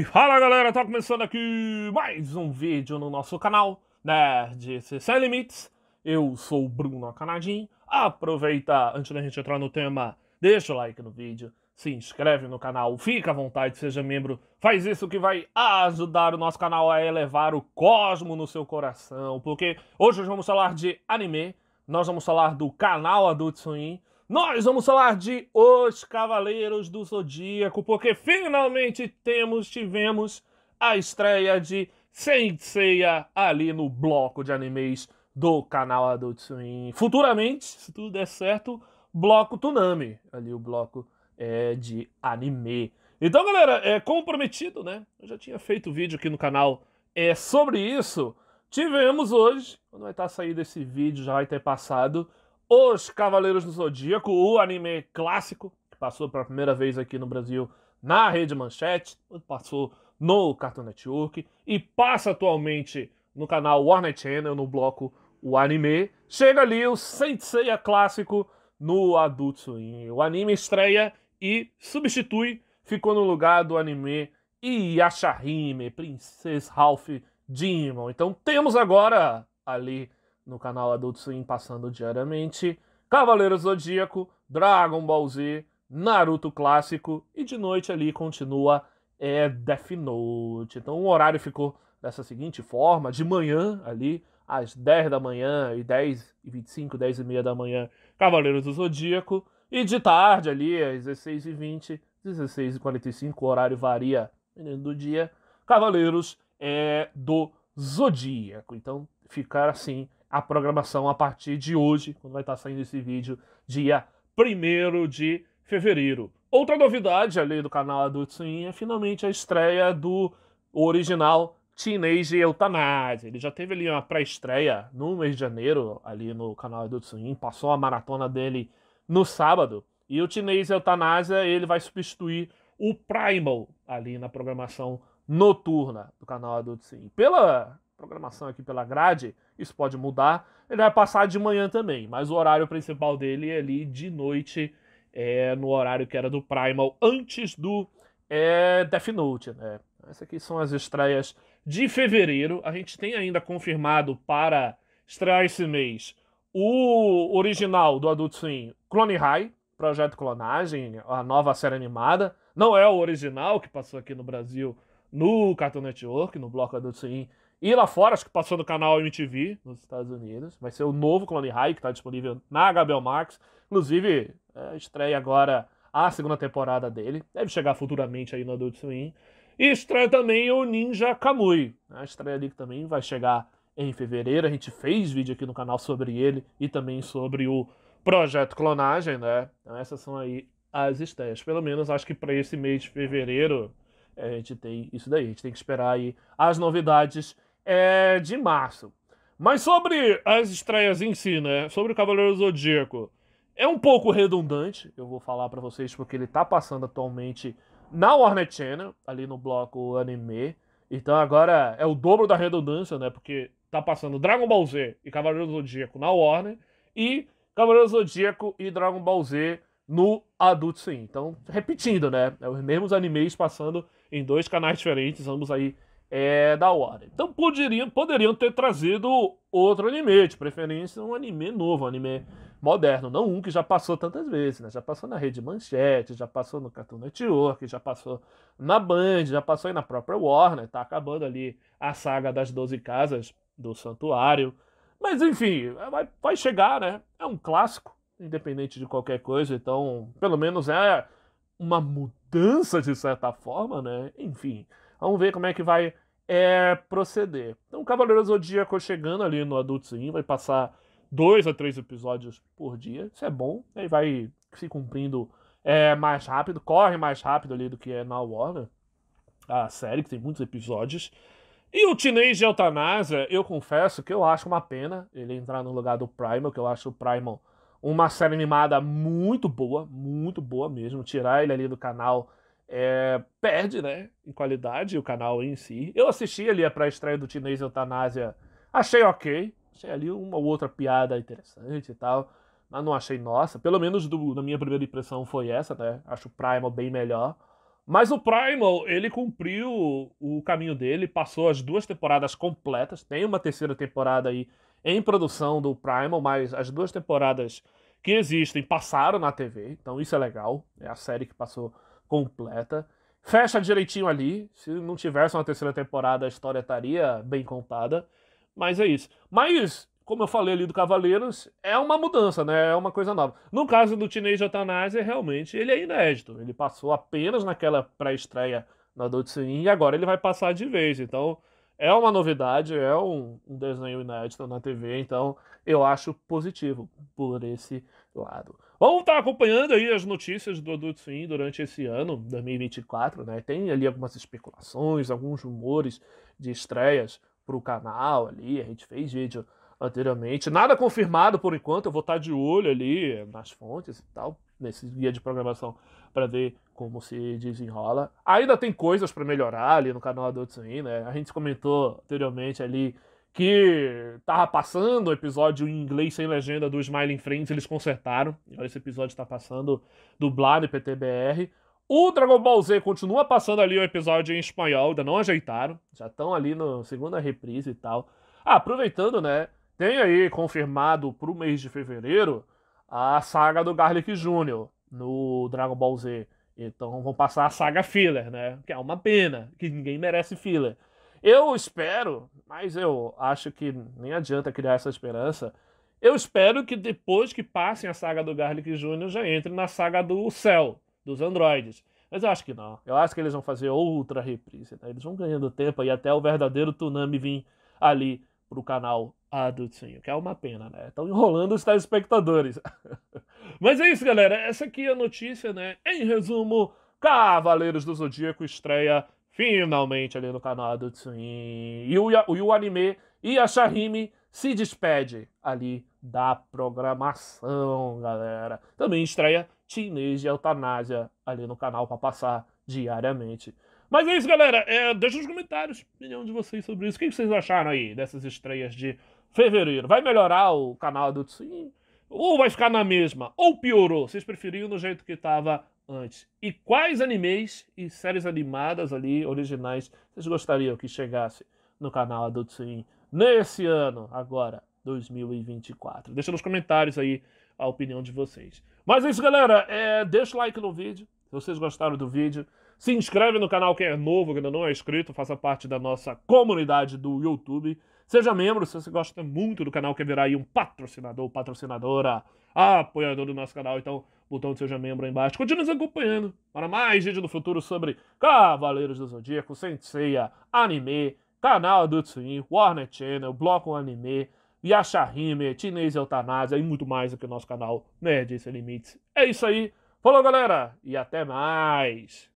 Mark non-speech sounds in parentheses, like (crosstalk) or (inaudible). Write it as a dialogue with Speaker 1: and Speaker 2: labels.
Speaker 1: E fala galera, tá começando aqui mais um vídeo no nosso canal Nerd Sem Limites Eu sou o Bruno Canadim Aproveita, antes da gente entrar no tema, deixa o like no vídeo Se inscreve no canal, fica à vontade, seja membro Faz isso que vai ajudar o nosso canal a elevar o cosmo no seu coração Porque hoje nós vamos falar de anime Nós vamos falar do canal Adult Swim nós vamos falar de Os Cavaleiros do Zodíaco, porque finalmente temos, tivemos a estreia de Senseiya ali no bloco de animes do canal Adult Swim. Futuramente, se tudo der certo, bloco Tunami, ali o bloco é, de anime. Então, galera, é comprometido, né? Eu já tinha feito vídeo aqui no canal é, sobre isso. Tivemos hoje, quando vai estar tá saindo saído esse vídeo, já vai ter passado os Cavaleiros do Zodíaco, o anime clássico, que passou pela primeira vez aqui no Brasil na Rede Manchete, passou no Cartoon Network e passa atualmente no canal Warner Channel, no bloco O Anime. Chega ali o Senseiya clássico no Adult Swim. O anime estreia e substitui, ficou no lugar do anime Yashahime, Princess Ralph Demon. Então temos agora ali no canal Adult Swim passando diariamente. Cavaleiro Zodíaco, Dragon Ball Z, Naruto Clássico e de noite ali continua é, Death Note. Então o horário ficou dessa seguinte forma: de manhã ali às 10 da manhã e 10 e 25, 10 e meia da manhã, Cavaleiros do Zodíaco. E de tarde ali, às 16 e 20, 16 e 45, o horário varia do dia, Cavaleiros é do Zodíaco. Então, ficar assim a programação a partir de hoje, quando vai estar saindo esse vídeo, dia 1 de fevereiro. Outra novidade ali do canal Adult Swim é finalmente a estreia do original Teenage Eutanásia. Ele já teve ali uma pré-estreia no mês de janeiro, ali no canal Adult Swim, passou a maratona dele no sábado. E o Teenage Eutanásia, ele vai substituir o Primal ali na programação noturna do canal Adult Swim. Pela programação aqui pela grade, isso pode mudar. Ele vai passar de manhã também, mas o horário principal dele é ali de noite, é, no horário que era do Primal, antes do é, Death Note. Né? Essas aqui são as estreias de fevereiro. A gente tem ainda confirmado para estrear esse mês o original do Adult Swim, Clone High, Projeto Clonagem, a nova série animada. Não é o original que passou aqui no Brasil no Cartoon Network, no bloco Adult Swim e lá fora, acho que passou no canal MTV, nos Estados Unidos. Vai ser o novo Clone High, que está disponível na HBO Max. Inclusive, é, estreia agora a segunda temporada dele. Deve chegar futuramente aí no Adult Swim. E estreia também o Ninja Kamui. A né? estreia ali que também vai chegar em fevereiro. A gente fez vídeo aqui no canal sobre ele e também sobre o Projeto Clonagem, né? Então essas são aí as estreias. Pelo menos acho que para esse mês de fevereiro é, a gente tem isso daí. A gente tem que esperar aí as novidades é, de março. Mas sobre as estreias em si, né? Sobre o Cavaleiro Zodíaco. É um pouco redundante, eu vou falar para vocês, porque ele tá passando atualmente na Warner Channel, ali no bloco anime. Então agora é o dobro da redundância, né? Porque tá passando Dragon Ball Z e Cavaleiro Zodíaco na Warner e Cavaleiro Zodíaco e Dragon Ball Z no Adult Swim. Então, repetindo, né? É os mesmos animes passando em dois canais diferentes, ambos aí é, da hora. Então poderiam, poderiam ter trazido outro anime, de preferência um anime novo, um anime moderno, não um que já passou tantas vezes, né? Já passou na Rede Manchete, já passou no Cartoon Network, já passou na Band, já passou aí na própria Warner, tá acabando ali a saga das 12 casas do Santuário. Mas enfim, vai, vai chegar, né? É um clássico, independente de qualquer coisa, então pelo menos é uma mudança de certa forma, né? Enfim. Vamos ver como é que vai é, proceder. Então, o Cavaleiro Zodíaco chegando ali no Adult Swim, vai passar dois a três episódios por dia. Isso é bom. Aí né? vai se cumprindo é, mais rápido, corre mais rápido ali do que é na Warner, né? a série, que tem muitos episódios. E o Teenage Eutanásia, eu confesso que eu acho uma pena ele entrar no lugar do Primal, que eu acho o Primal uma série animada muito boa, muito boa mesmo. Tirar ele ali do canal é, perde, né, em qualidade o canal em si. Eu assisti ali a pré-estreia do Chinês Eutanásia, achei ok, achei ali uma ou outra piada interessante e tal, mas não achei nossa. Pelo menos do, na minha primeira impressão foi essa, né? Acho o Primal bem melhor. Mas o Primal, ele cumpriu o caminho dele, passou as duas temporadas completas. Tem uma terceira temporada aí em produção do Primal, mas as duas temporadas que existem passaram na TV, então isso é legal. É a série que passou completa. Fecha direitinho ali. Se não tivesse uma terceira temporada, a história estaria bem contada. Mas é isso. Mas, como eu falei ali do Cavaleiros, é uma mudança, né? É uma coisa nova. No caso do Teenage Otanasia, realmente, ele é inédito. Ele passou apenas naquela pré-estreia na Adult e agora ele vai passar de vez. Então, é uma novidade, é um, um desenho inédito na TV, então eu acho positivo por esse lado. Vamos estar tá acompanhando aí as notícias do Adult Swim durante esse ano, 2024, né? Tem ali algumas especulações, alguns rumores de estreias para o canal ali, a gente fez vídeo anteriormente. Nada confirmado por enquanto, eu vou estar tá de olho ali nas fontes e tal, nesse guia de programação para ver como se desenrola. Ainda tem coisas para melhorar ali no canal Adult Swim, né? A gente comentou anteriormente ali que tava passando o episódio em inglês sem legenda do Smiling Friends, eles consertaram. Agora esse episódio tá passando dublado em PTBR. O Dragon Ball Z continua passando ali o episódio em espanhol, ainda não ajeitaram. Já estão ali na segunda reprise e tal. Ah, aproveitando, né? Tem aí confirmado pro mês de fevereiro a saga do Garlic Jr. no Dragon Ball Z. Então vão passar a saga filler, né? Que é uma pena, que ninguém merece filler. Eu espero, mas eu acho que nem adianta criar essa esperança. Eu espero que depois que passem a saga do Garlic Jr. já entre na saga do Cell, dos androides. Mas eu acho que não. Eu acho que eles vão fazer outra reprise. Né? Eles vão ganhando tempo e até o verdadeiro Tsunami vir ali pro canal Adult Swim, que é uma pena, né? Estão enrolando os telespectadores. (laughs) Mas é isso, galera. Essa aqui é a notícia, né? Em resumo, Cavaleiros do Zodíaco estreia finalmente ali no canal Adult Swim. E o, o anime e a Shahime se despede ali da programação, galera. Também estreia Teenage Eutanásia ali no canal para passar diariamente. Mas é isso, galera. É, deixa nos comentários a opinião de vocês sobre isso. O que vocês acharam aí dessas estreias de fevereiro. Vai melhorar o canal do Tsuin? Ou vai ficar na mesma? Ou piorou? Vocês preferiam do jeito que estava antes? E quais animes e séries animadas ali, originais, vocês gostariam que chegasse no canal Adult Swim nesse ano, agora, 2024? Deixa nos comentários aí a opinião de vocês. Mas é isso, galera. É, deixa o like no vídeo, se vocês gostaram do vídeo. Se inscreve no canal quem é novo, que ainda não é inscrito, faça parte da nossa comunidade do YouTube. Seja membro se você gosta muito do canal, quer virar aí um patrocinador, patrocinadora, apoiador do nosso canal. Então, botão de seja membro aí embaixo. Continue nos acompanhando para mais vídeo no futuro sobre Cavaleiros do Zodíaco, Senseiya, anime, canal do Swim, Warner Channel, Bloco Anime, Yashahime, Chinês Eutanásia e muito mais aqui no nosso canal Nerd Sem Limites. É isso aí. Falou, galera, e até mais!